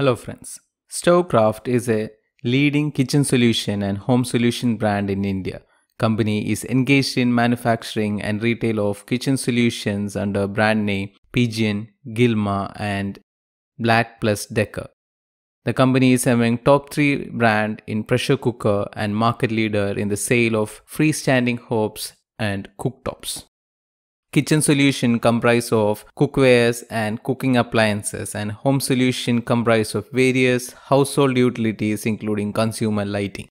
Hello friends. Stovecraft is a leading kitchen solution and home solution brand in India. Company is engaged in manufacturing and retail of kitchen solutions under brand name Pigeon, Gilma and Black Plus Decker. The company is among top 3 brand in pressure cooker and market leader in the sale of freestanding hobs and cooktops. Kitchen solution comprise of cookwares and cooking appliances and home solution comprise of various household utilities including consumer lighting.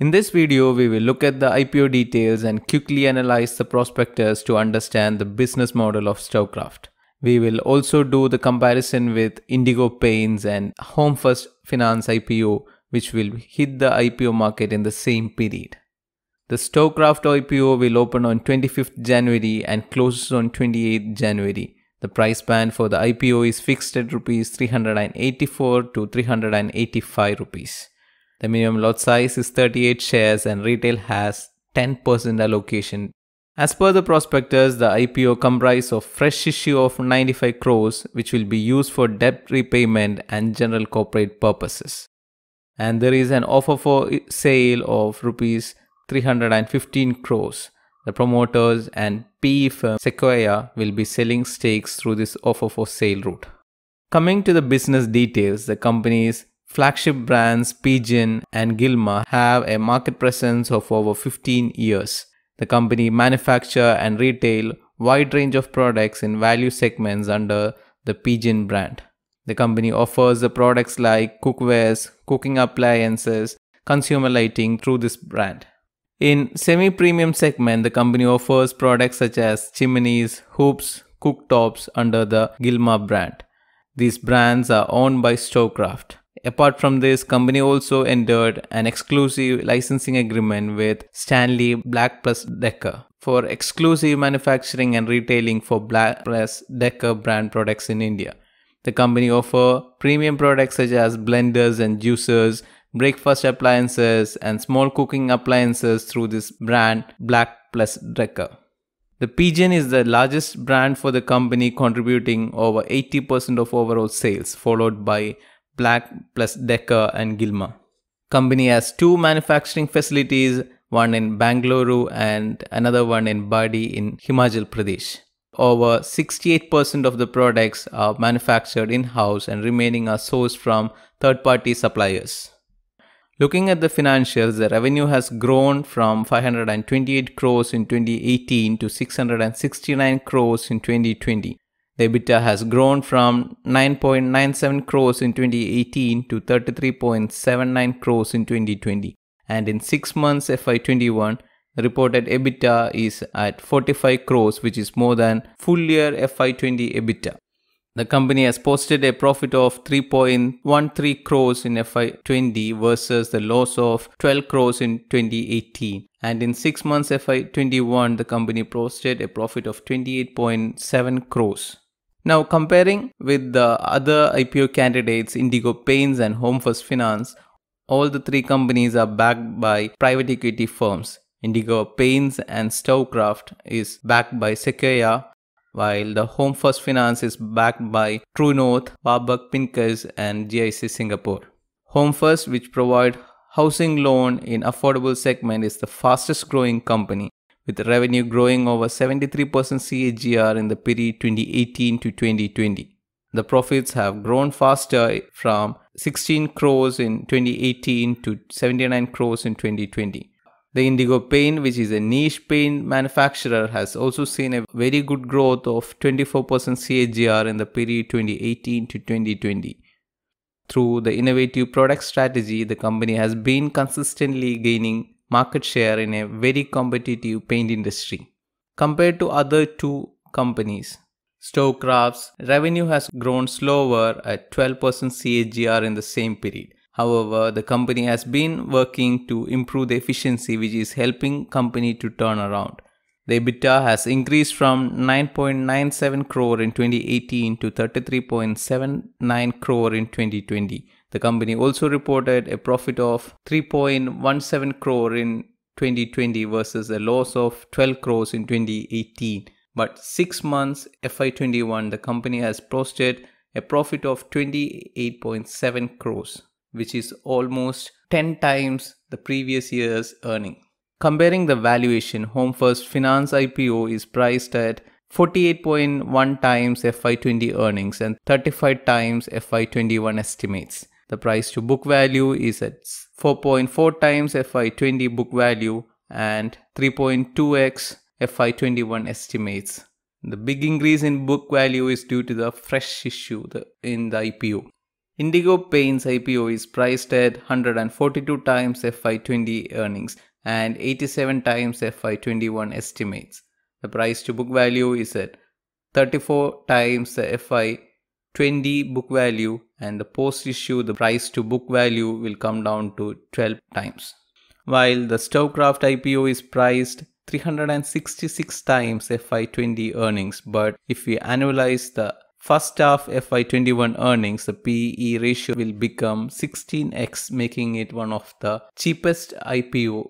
In this video, we will look at the IPO details and quickly analyze the prospectus to understand the business model of Stovecraft. We will also do the comparison with Indigo Paints and Home First Finance IPO which will hit the IPO market in the same period. The Stowcraft IPO will open on 25th January and closes on 28th January. The price band for the IPO is fixed at rupees 384 to 385 rupees. The minimum lot size is 38 shares and retail has 10% allocation. As per the prospectus, the IPO comprises of fresh issue of 95 crores which will be used for debt repayment and general corporate purposes. And there is an offer for sale of rupees 315 crores. The promoters and PE firm Sequoia will be selling stakes through this offer for sale route. Coming to the business details, the company's flagship brands Pigeon and Gilma have a market presence of over 15 years. The company manufacture and retail wide range of products in value segments under the Pigeon brand. The company offers the products like cookwares, cooking appliances, consumer lighting through this brand. In semi-premium segment, the company offers products such as chimneys, hoops, cooktops under the Gilma brand. These brands are owned by Stowcraft. Apart from this, company also entered an exclusive licensing agreement with Stanley Black Plus Decker for exclusive manufacturing and retailing for Black Plus Decker brand products in India. The company offer premium products such as blenders and juicers breakfast appliances and small cooking appliances through this brand Black Plus Drecker. The Pigeon is the largest brand for the company contributing over 80% of overall sales followed by Black Plus Decker and Gilma. Company has two manufacturing facilities, one in Bangalore and another one in Badi in Himachal Pradesh. Over 68% of the products are manufactured in-house and remaining are sourced from third-party suppliers. Looking at the financials, the revenue has grown from 528 crores in 2018 to 669 crores in 2020. The EBITDA has grown from 9.97 crores in 2018 to 33.79 crores in 2020. And in 6 months FY21, reported EBITDA is at 45 crores, which is more than full year FY20 EBITDA. The company has posted a profit of 3.13 crores in FY20 versus the loss of 12 crores in 2018. And in 6 months FY21, the company posted a profit of 28.7 crores. Now, comparing with the other IPO candidates, Indigo Paints and Home First Finance, all the three companies are backed by private equity firms. Indigo Paints and Stovecraft is backed by Sequoia, while the Home First Finance is backed by True North, Babak Pincus, and GIC Singapore. Home First, which provide housing loan in affordable segment, is the fastest growing company with revenue growing over 73% CAGR in the period 2018 to 2020. The profits have grown faster from 16 crores in 2018 to 79 crores in 2020. The Indigo Paint, which is a niche paint manufacturer, has also seen a very good growth of 24% CAGR in the period 2018 to 2020. Through the innovative product strategy, the company has been consistently gaining market share in a very competitive paint industry. Compared to other two companies, Stow revenue has grown slower at 12% CAGR in the same period. However, the company has been working to improve the efficiency which is helping company to turn around. The EBITDA has increased from 9.97 crore in 2018 to 33.79 crore in 2020. The company also reported a profit of 3.17 crore in 2020 versus a loss of 12 crores in 2018. But 6 months FY21 the company has posted a profit of 28.7 crores which is almost 10 times the previous year's earning. Comparing the valuation, Home First Finance IPO is priced at 48.1 times FY20 earnings and 35 times FY21 estimates. The price to book value is at 4.4 times FY20 book value and 3.2x FY21 estimates. The big increase in book value is due to the fresh issue in the IPO. Indigo Paints IPO is priced at 142 times FY20 earnings and 87 times FY21 estimates. The price to book value is at 34 times the FY20 book value and the post issue the price to book value will come down to 12 times. While the Stovecraft IPO is priced 366 times FY20 earnings but if we analyze the First half FY21 earnings, the PE ratio will become 16x, making it one of the cheapest IPO.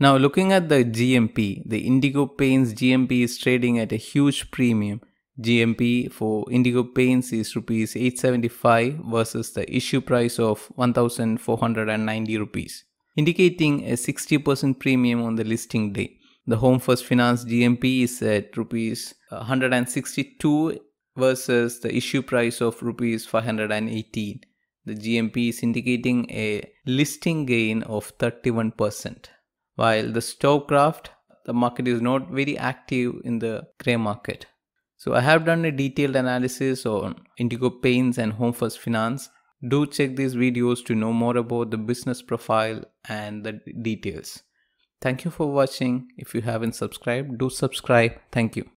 Now, looking at the GMP, the Indigo Paints GMP is trading at a huge premium. GMP for Indigo Paints is rupees 875 versus the issue price of 1490 rupees, indicating a 60% premium on the listing day. The Home First Finance GMP is at rupees 162 versus the issue price of rupees 518. The GMP is indicating a listing gain of 31%. While the stock the market is not very active in the grey market. So I have done a detailed analysis on Indigo Paints and Home First Finance. Do check these videos to know more about the business profile and the details. Thank you for watching. If you haven't subscribed, do subscribe. Thank you.